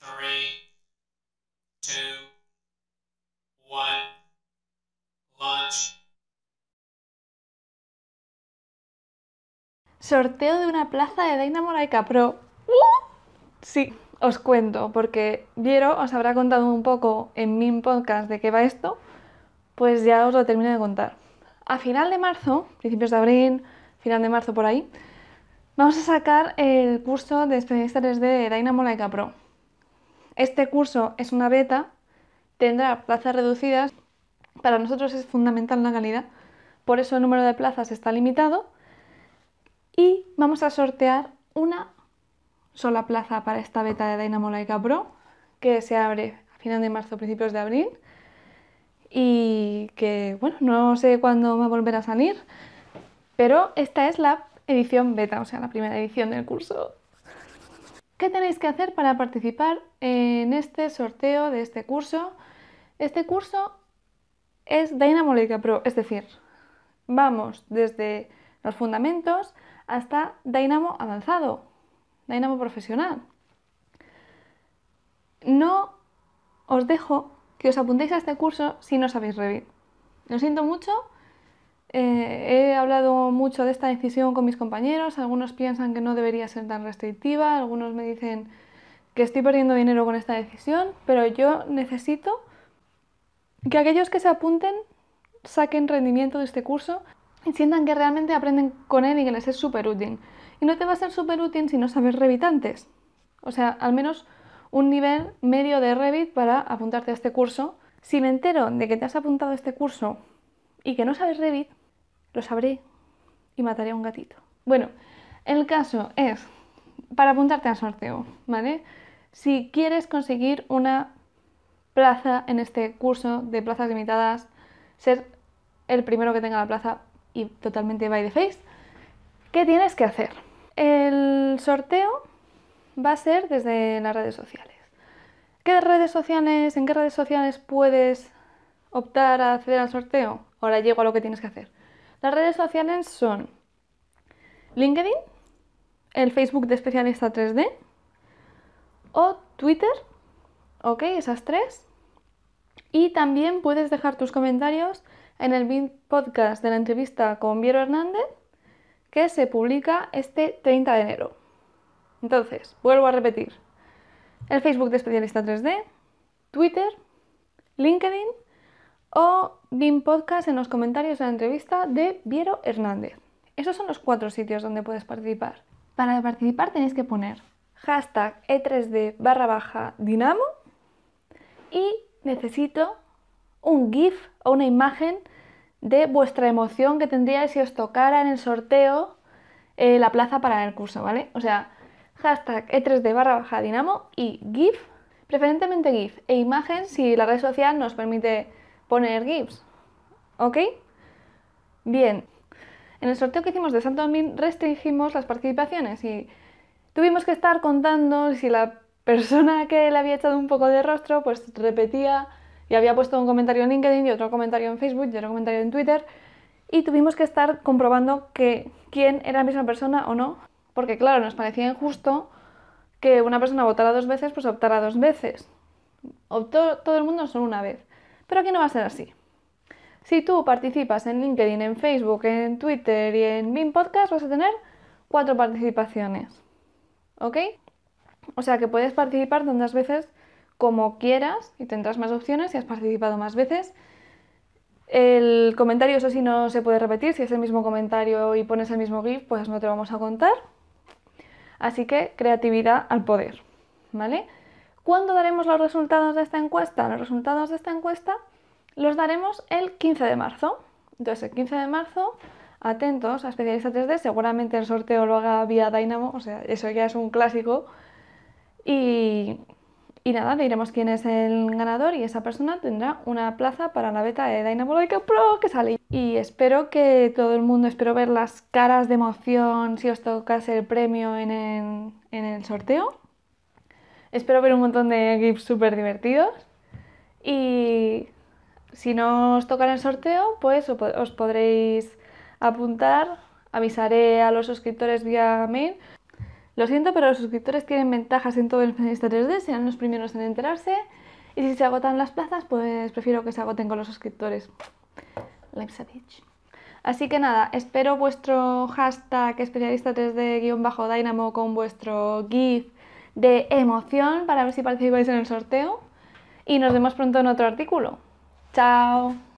3, 2, 1, Sorteo de una plaza de Dynamo Laika Pro. Sí, os cuento, porque Viero os habrá contado un poco en mi podcast de qué va esto, pues ya os lo termino de contar. A final de marzo, principios de abril, final de marzo por ahí, vamos a sacar el curso de especialistas de Dynamo Laika Pro este curso es una beta, tendrá plazas reducidas. Para nosotros es fundamental la calidad, por eso el número de plazas está limitado. Y vamos a sortear una sola plaza para esta beta de Dynamo Laika Pro, que se abre a final de marzo, principios de abril. Y que, bueno, no sé cuándo va a volver a salir, pero esta es la edición beta, o sea, la primera edición del curso. ¿Qué tenéis que hacer para participar en este sorteo de este curso? Este curso es Dynamo Leica Pro, es decir, vamos desde los fundamentos hasta Dynamo avanzado, Dynamo profesional. No os dejo que os apuntéis a este curso si no sabéis Revit. Lo siento mucho, eh, he hablado mucho de esta decisión con mis compañeros, algunos piensan que no debería ser tan restrictiva, algunos me dicen que estoy perdiendo dinero con esta decisión, pero yo necesito que aquellos que se apunten saquen rendimiento de este curso y sientan que realmente aprenden con él y que les es súper útil. Y no te va a ser súper útil si no sabes Revit antes, O sea, al menos un nivel medio de Revit para apuntarte a este curso. Si me entero de que te has apuntado a este curso y que no sabes Revit, lo sabré y mataré a un gatito. Bueno, el caso es, para apuntarte al sorteo, ¿vale? Si quieres conseguir una plaza en este curso de plazas limitadas, ser el primero que tenga la plaza y totalmente by the face, ¿qué tienes que hacer? El sorteo va a ser desde las redes sociales. ¿Qué redes sociales, en qué redes sociales puedes optar a acceder al sorteo? Ahora llego a lo que tienes que hacer. Las redes sociales son LinkedIn, el Facebook de especialista 3D o Twitter, ok, esas tres. Y también puedes dejar tus comentarios en el podcast de la entrevista con Viero Hernández que se publica este 30 de enero. Entonces, vuelvo a repetir. El Facebook de especialista 3D, Twitter, LinkedIn o BIM Podcast en los comentarios de la entrevista de Viero Hernández. Esos son los cuatro sitios donde puedes participar. Para participar tenéis que poner hashtag E3D barra baja Dinamo y necesito un GIF o una imagen de vuestra emoción que tendríais si os tocara en el sorteo eh, la plaza para el curso, ¿vale? O sea, hashtag E3D barra baja Dinamo y GIF, preferentemente GIF e imagen si la red social nos permite poner GIFs. ¿Ok? Bien. En el sorteo que hicimos de Santo Domingo restringimos las participaciones y tuvimos que estar contando si la persona que le había echado un poco de rostro pues repetía y había puesto un comentario en LinkedIn y otro comentario en Facebook y otro comentario en Twitter y tuvimos que estar comprobando que quién era la misma persona o no, porque claro, nos parecía injusto que una persona votara dos veces, pues optara dos veces. Optó todo el mundo solo una vez. Pero aquí no va a ser así. Si tú participas en LinkedIn, en Facebook, en Twitter y en Bing Podcast, vas a tener cuatro participaciones. ¿Ok? O sea que puedes participar tantas veces como quieras y tendrás más opciones si has participado más veces. El comentario, eso sí, no se puede repetir. Si es el mismo comentario y pones el mismo GIF, pues no te vamos a contar. Así que creatividad al poder. ¿Vale? ¿Cuándo daremos los resultados de esta encuesta? Los resultados de esta encuesta los daremos el 15 de marzo. Entonces, el 15 de marzo, atentos a Especialista 3D, seguramente el sorteo lo haga vía Dynamo, o sea, eso ya es un clásico. Y, nada, diremos quién es el ganador y esa persona tendrá una plaza para la beta de Dynamo Pro que sale. Y espero que todo el mundo, espero ver las caras de emoción si os tocas el premio en el sorteo. Espero ver un montón de GIFs súper divertidos. Y si no os toca el sorteo, pues os podréis apuntar. Avisaré a los suscriptores vía mail. Lo siento, pero los suscriptores tienen ventajas en todo el especialista 3D, serán los primeros en enterarse. Y si se agotan las plazas, pues prefiero que se agoten con los suscriptores. Life's a Así que nada, espero vuestro hashtag especialista 3D-dynamo con vuestro GIF de emoción para ver si participáis en el sorteo y nos vemos pronto en otro artículo. ¡Chao!